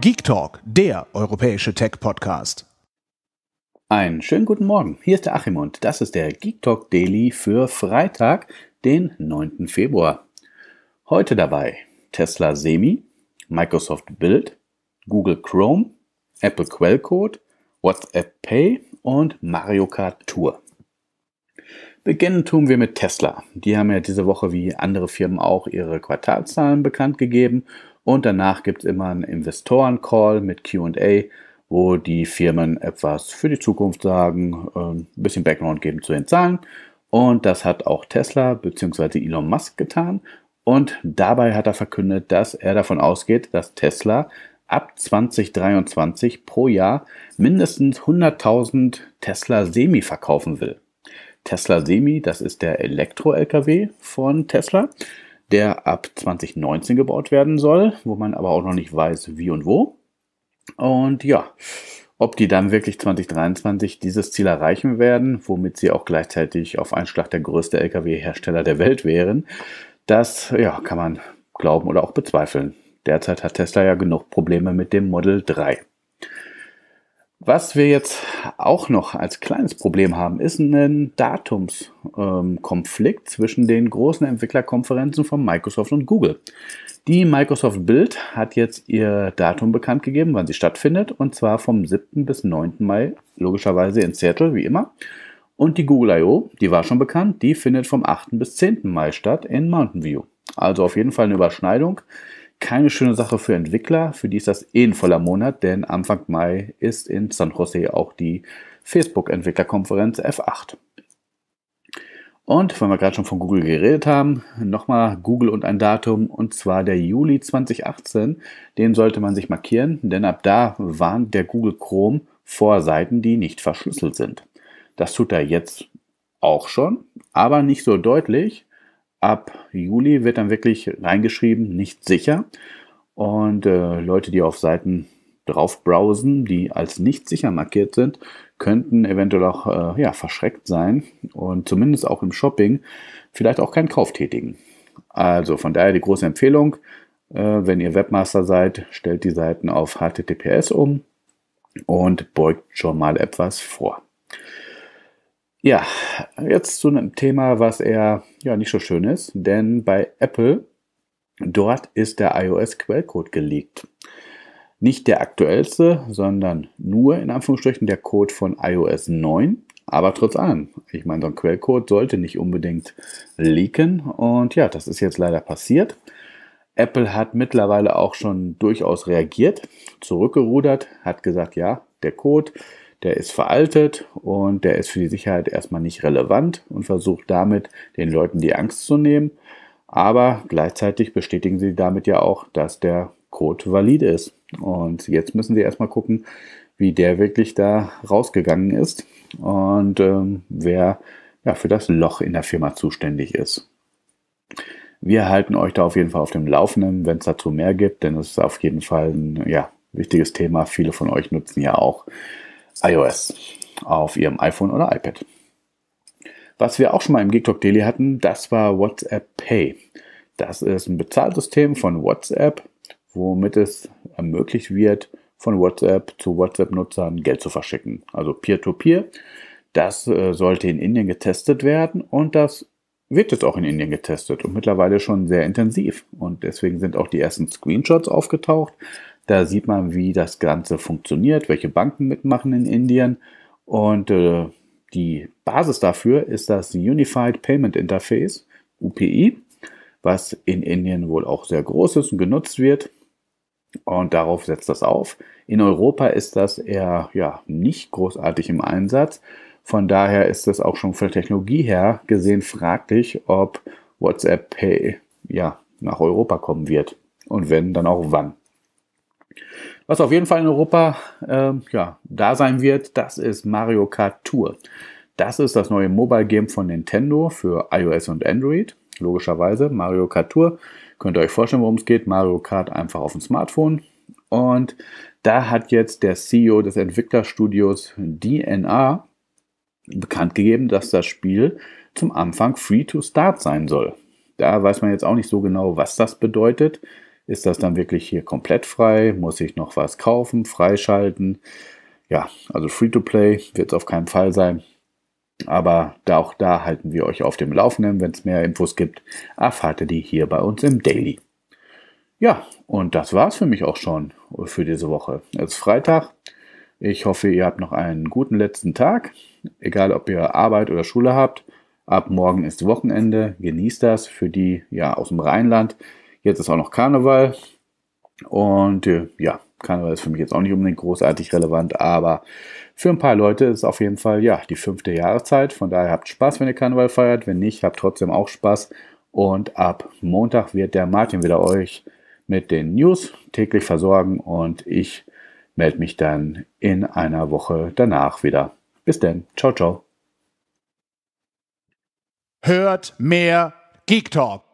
Geek Talk, der europäische Tech-Podcast. Einen schönen guten Morgen. Hier ist der Achim und das ist der Geek Talk Daily für Freitag, den 9. Februar. Heute dabei Tesla Semi, Microsoft Build, Google Chrome, Apple Quellcode, WhatsApp Pay und Mario Kart Tour. Beginnen tun wir mit Tesla. Die haben ja diese Woche wie andere Firmen auch ihre Quartalzahlen bekannt gegeben und danach gibt es immer einen Investoren-Call mit QA, wo die Firmen etwas für die Zukunft sagen, ein ähm, bisschen Background geben zu den Zahlen. Und das hat auch Tesla bzw. Elon Musk getan. Und dabei hat er verkündet, dass er davon ausgeht, dass Tesla ab 2023 pro Jahr mindestens 100.000 Tesla Semi verkaufen will. Tesla Semi, das ist der Elektro-LKW von Tesla, der ab 2019 gebaut werden soll, wo man aber auch noch nicht weiß, wie und wo. Und ja, ob die dann wirklich 2023 dieses Ziel erreichen werden, womit sie auch gleichzeitig auf einen Schlag der größte Lkw-Hersteller der Welt wären, das ja, kann man glauben oder auch bezweifeln. Derzeit hat Tesla ja genug Probleme mit dem Model 3. Was wir jetzt auch noch als kleines Problem haben, ist ein Datumskonflikt ähm, zwischen den großen Entwicklerkonferenzen von Microsoft und Google. Die Microsoft Build hat jetzt ihr Datum bekannt gegeben, wann sie stattfindet, und zwar vom 7. bis 9. Mai, logischerweise in Seattle, wie immer. Und die Google I.O., die war schon bekannt, die findet vom 8. bis 10. Mai statt in Mountain View. Also auf jeden Fall eine Überschneidung keine schöne Sache für Entwickler. Für die ist das eh ein voller Monat, denn Anfang Mai ist in San Jose auch die Facebook-Entwicklerkonferenz F8. Und wenn wir gerade schon von Google geredet haben, nochmal Google und ein Datum, und zwar der Juli 2018. Den sollte man sich markieren, denn ab da warnt der Google Chrome vor Seiten, die nicht verschlüsselt sind. Das tut er jetzt auch schon, aber nicht so deutlich ab Juli wird dann wirklich reingeschrieben, nicht sicher. Und äh, Leute, die auf Seiten drauf browsen, die als nicht sicher markiert sind, könnten eventuell auch äh, ja, verschreckt sein und zumindest auch im Shopping vielleicht auch keinen Kauf tätigen. Also von daher die große Empfehlung, äh, wenn ihr Webmaster seid, stellt die Seiten auf HTTPS um und beugt schon mal etwas vor. Ja, jetzt zu einem Thema, was eher ja, nicht so schön ist, denn bei Apple, dort ist der iOS-Quellcode geleakt. Nicht der aktuellste, sondern nur in Anführungsstrichen der Code von iOS 9. Aber trotz allem, ich meine, so ein Quellcode sollte nicht unbedingt leaken. Und ja, das ist jetzt leider passiert. Apple hat mittlerweile auch schon durchaus reagiert, zurückgerudert, hat gesagt, ja, der Code der ist veraltet und der ist für die Sicherheit erstmal nicht relevant und versucht damit den Leuten die Angst zu nehmen. Aber gleichzeitig bestätigen sie damit ja auch, dass der Code valid ist. Und jetzt müssen sie erstmal gucken, wie der wirklich da rausgegangen ist und ähm, wer ja, für das Loch in der Firma zuständig ist. Wir halten euch da auf jeden Fall auf dem Laufenden, wenn es dazu mehr gibt, denn es ist auf jeden Fall ein ja, wichtiges Thema. Viele von euch nutzen ja auch iOS auf ihrem iPhone oder iPad. Was wir auch schon mal im Geek Daily hatten, das war WhatsApp Pay. Das ist ein Bezahlsystem von WhatsApp, womit es ermöglicht wird, von WhatsApp zu WhatsApp-Nutzern Geld zu verschicken. Also Peer-to-Peer. Das äh, sollte in Indien getestet werden und das wird jetzt auch in Indien getestet und mittlerweile schon sehr intensiv. Und deswegen sind auch die ersten Screenshots aufgetaucht, da sieht man, wie das Ganze funktioniert, welche Banken mitmachen in Indien. Und äh, die Basis dafür ist das Unified Payment Interface, UPI, was in Indien wohl auch sehr groß ist und genutzt wird. Und darauf setzt das auf. In Europa ist das eher ja, nicht großartig im Einsatz. Von daher ist es auch schon von der Technologie her gesehen fraglich, ob WhatsApp Pay ja, nach Europa kommen wird. Und wenn, dann auch wann. Was auf jeden Fall in Europa ähm, ja, da sein wird, das ist Mario Kart Tour. Das ist das neue Mobile Game von Nintendo für iOS und Android. Logischerweise Mario Kart Tour. Könnt ihr euch vorstellen, worum es geht? Mario Kart einfach auf dem Smartphone. Und da hat jetzt der CEO des Entwicklerstudios DNA bekannt gegeben, dass das Spiel zum Anfang free to start sein soll. Da weiß man jetzt auch nicht so genau, was das bedeutet. Ist das dann wirklich hier komplett frei? Muss ich noch was kaufen, freischalten? Ja, also Free-to-Play wird es auf keinen Fall sein. Aber da auch da halten wir euch auf dem Laufenden. Wenn es mehr Infos gibt, erfahrt ihr die hier bei uns im Daily. Ja, und das war es für mich auch schon für diese Woche. Es ist Freitag. Ich hoffe, ihr habt noch einen guten letzten Tag. Egal, ob ihr Arbeit oder Schule habt. Ab morgen ist Wochenende. Genießt das für die ja, aus dem Rheinland. Jetzt ist auch noch Karneval. Und äh, ja, Karneval ist für mich jetzt auch nicht unbedingt großartig relevant, aber für ein paar Leute ist es auf jeden Fall ja die fünfte Jahreszeit. Von daher habt Spaß, wenn ihr Karneval feiert. Wenn nicht, habt trotzdem auch Spaß. Und ab Montag wird der Martin wieder euch mit den News täglich versorgen und ich melde mich dann in einer Woche danach wieder. Bis dann. Ciao, ciao. Hört mehr Geek Talk.